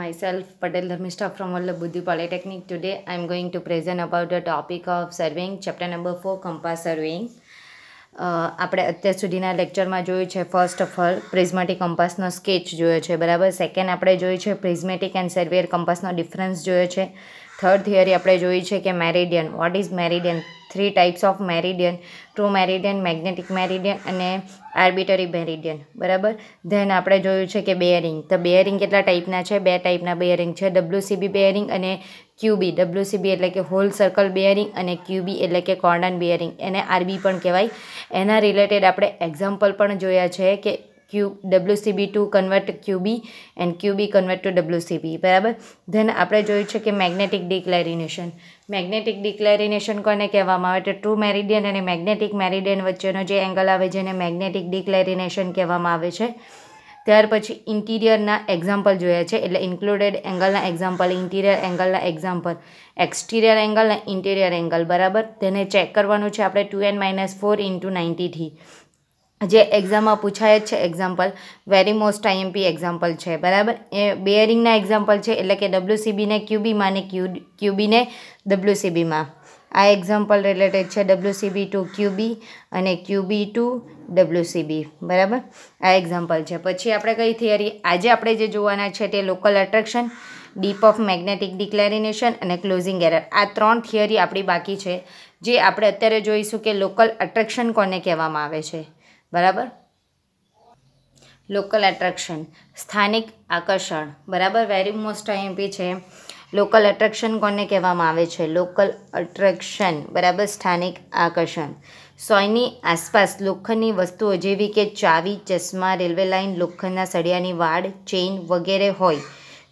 myself Patel Dharmishta from Vallabhudhi Polytechnic. Today I am going to present about the topic of surveying chapter number 4 compass surveying. આપણે અત્યાર સુધીના લેક્ચરમાં જોયું છે first of all prismatic કંપાસનો sketch જોયો છે બરાબર સેકન્ડ આપણે જોયું છે પ્રિઝમેટિક એન્ડ સર્વેર કંપાસનો ડિફરન્સ જોયો છે થર્ડ થિયરી આપણે જોઈ છે કે meridian what is meridian three types of meridian true meridian magnetic meridian અને આર્બિટરી મેરિડિયન બરાબર ધેન આપણે જોયું છે કે બેરિંગ તો બેરિંગ કેટલા ટાઈપના છે બે ટાઈપના બેરિંગ છે ડબ્લ્યુસીબી બેરિંગ અને ક્યુબી ડબ્લ્યુસીબી એટલે કે હોલ સર્કલ બેરિંગ અને ક્યુબી એટલે કે કોર્ડન બેરિંગ એને આરબી પણ કહેવાય એના રિલેટેડ આપણે એક્ઝામ્પલ પણ જોયા છે કે Q WCB to convert QB and QB convert to WCB બરાબર ધેન આપણે જોયું છે કે મેગ્નેટિક ડિક્લેરિનેશન મેગ્નેટિક ડિક્લેરિનેશન કોને કહેવામાં આવે તો ટ્રુ મેરિડિયન અને મેગ્નેટિક મેરિડિયન વચ્ચેનો જે એંગલ આવે છે એને મેગ્નેટિક ડિક્લેરિનેશન કહેવામાં આવે છે ત્યાર પછી ઇન્ટિરિયરના એક્ઝામ્પલ જોયા છે એટલે ઇન્ક્લુડેડ એંગલના એક્ઝામ્પલ ઇન્ટિરિયર એંગલના એક્ઝામ્પલ એક્સટિરિયર એંગલ અને ઇન્ટિરિયર એંગલ બરાબર તેને ચેક કરવાનું છે આપણે two N minus four into નાઇન્ટીથી જે એક્ઝામમાં પૂછાય જ છે example very most IMP example છે બરાબર એ બેયરિંગના એક્ઝામ્પલ છે એટલે કે ડબ્લ્યુસીબીને ક્યુબીમાં ને ક્યુ ક્યુબીને ડબ્લ્યુસીબીમાં આ એક્ઝામ્પલ રિલેટેડ છે ડબ્લ્યુસીબી ટુ ક્યુબી અને ક્યુબી ટુ ડબ્લ્યુસીબી બરાબર આ એક્ઝામ્પલ છે પછી આપણે કઈ થિયરી આજે આપણે જે જોવાના છે તે local attraction dip of magnetic declination અને ક્લોઝિંગ એરર આ ત્રણ થિયરી આપણી બાકી છે જે આપણે અત્યારે જોઈશું કે લોકલ અટ્રેક્શન કોને કહેવામાં આવે છે બરાબર લોકલ એટ્રેક્શન સ્થાનિક આકર્ષણ બરાબર વેરી મોસ્ટ આઈએમપી છે લોકલ એટ્રેક્શન કોને કહેવામાં આવે છે લોકલ એટ્રેક્શન બરાબર સ્થાનિક આકર્ષણ સોયની આસપાસ લોખંડની વસ્તુઓ જેવી કે ચાવી ચશ્મા રેલવે લાઇન લોખંડના સળિયાની વાડ ચેઇન વગેરે હોય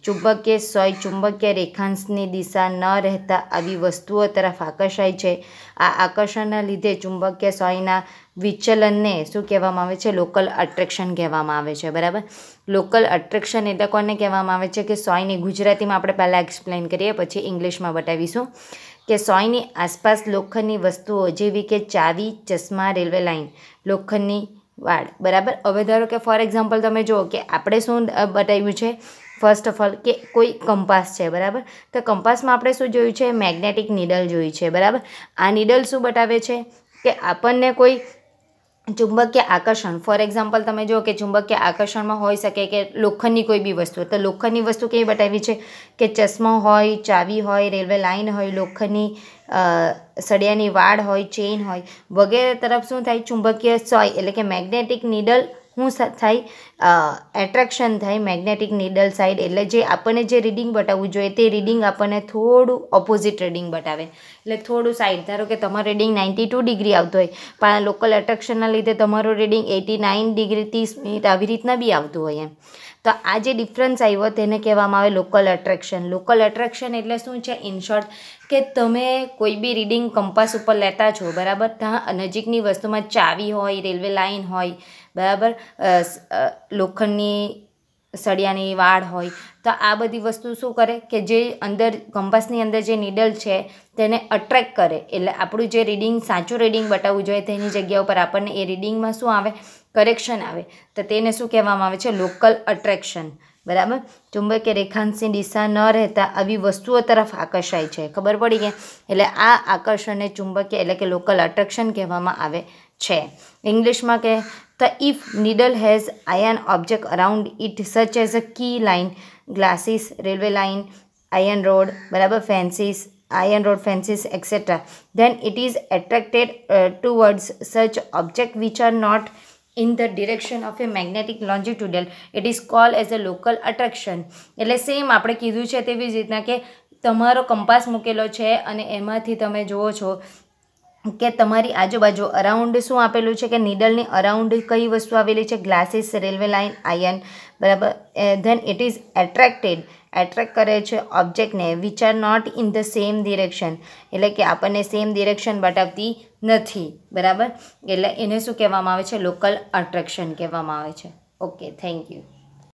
ચુંબકીય સોય ચુંબકીય રેખાંશની દિશા ન રહેતા આવી વસ્તુઓ તરફ આકર્ષાય છે આ આકર્ષણના લીધે ચુંબકીય સોયના વિચલનને શું કહેવામાં આવે છે લોકલ અટ્રેક્શન કહેવામાં આવે છે બરાબર લોકલ અટ્રેક્શન એટલે કોને કહેવામાં આવે છે કે સોયની ગુજરાતીમાં આપણે પહેલાં એક્સપ્લેન કરીએ પછી ઇંગ્લિશમાં બતાવીશું કે સોયની આસપાસ લોખંડની વસ્તુઓ જેવી કે ચાવી ચશ્મા રેલવે લાઇન લોખંડની વાળ બરાબર હવે ધારો કે ફોર એક્ઝામ્પલ તમે જુઓ કે આપણે શું બતાવ્યું છે ફર્સ્ટ ઓફ ઓલ કે કોઈ કંપાસ છે બરાબર તો કંપાસમાં આપણે શું જોયું છે મેગ્નેટિક નીડલ જોઈ છે બરાબર આ નીડલ શું બતાવે છે કે આપણને કોઈ ચુંબકીય આકર્ષણ ફોર એક્ઝામ્પલ તમે જુઓ કે ચુંબકીય આકર્ષણમાં હોઈ શકે કે લોખંડની કોઈ બી વસ્તુ તો લોખંડની વસ્તુ કેવી બતાવી છે કે ચશ્મો હોય ચાવી હોય રેલવે લાઇન હોય લોખંડની સળિયાની વાડ હોય ચેઇન હોય વગેરે તરફ શું થાય ચુંબકીય સોય એટલે કે મેગ્નેટિક નીડલ હું થાય એટ્રેક્શન થાય મેગ્નેટિક નીડલ સાઇડ એટલે જે આપણને જે રીડિંગ બતાવવું જોઈએ તે રીડિંગ આપણને થોડું ઓપોઝિટ રીડિંગ બતાવે એટલે થોડું સાઇડ ધારો કે તમારું રીડિંગ નાઇન્ટી ટુ ડિગ્રી આવતું હોય પણ લોકલ એટ્રેક્શનના લીધે તમારું રીડિંગ એટી નાઇન ડિગ્રી ત્રીસ મિનિટ આવી રીતના બી આવતું હોય એમ તો આ જે ડિફરન્સ આવ્યો તેને કહેવામાં આવે લોકલ એટ્રેક્શન લોકલ એટ્રેક્શન એટલે શું છે ઇન શોર્ટ કે તમે કોઈ બી રીડિંગ કંપાસ ઉપર લેતા છો બરાબર ત્યાં નજીકની વસ્તુમાં ચાવી હોય રેલવે લાઇન હોય બરાબર લોખંડની સળિયાની વાડ હોય તો આ બધી વસ્તુ શું કરે કે જે અંદર કંપાસની અંદર જે નીડલ છે તેને અટ્રેક કરે એટલે આપણું જે રીડિંગ સાચું રીડિંગ બતાવવું જોઈએ તેની જગ્યા ઉપર આપણને એ રીડિંગમાં શું આવે કરેક્શન આવે તો તેને શું કહેવામાં આવે છે લોકલ અટ્રેક્શન બરાબર ચુંબકીય રેખાંશની દિશા ન રહેતા આવી વસ્તુઓ તરફ આકર્ષાય છે ખબર પડી કે એટલે આ આકર્ષણને ચુંબકીય એટલે કે લોકલ અટ્રેક્શન કહેવામાં આવે છે ઇંગ્લિશમાં કે the if needle has iron object around it such as a key line glasses railway line iron rod બરાબર fences iron rod fences etc then it is attracted uh, towards such object which are not in the direction of a magnetic longitudinal it is call as a local attraction એટલે same આપણે કીધું છે તેવી જ રીતના કે તમારો compass મૂકેલો છે અને એમાંથી તમે જુઓ છો કે તમારી આજુબાજુ અરાઉન્ડ શું આપેલું છે કે નીડલની અરાઉન્ડ કઈ વસ્તુ આવેલી છે ગ્લાસીસ રેલવે લાઇન આયન બરાબર then it is attracted attract કરે છે ઓબ્જેક્ટને which are not in the same direction એટલે કે આપણને સેમ ડિરેક્શન બતાવતી નથી બરાબર એટલે એને શું કહેવામાં આવે છે લોકલ અટ્રેક્શન કહેવામાં આવે છે ઓકે થેન્ક યુ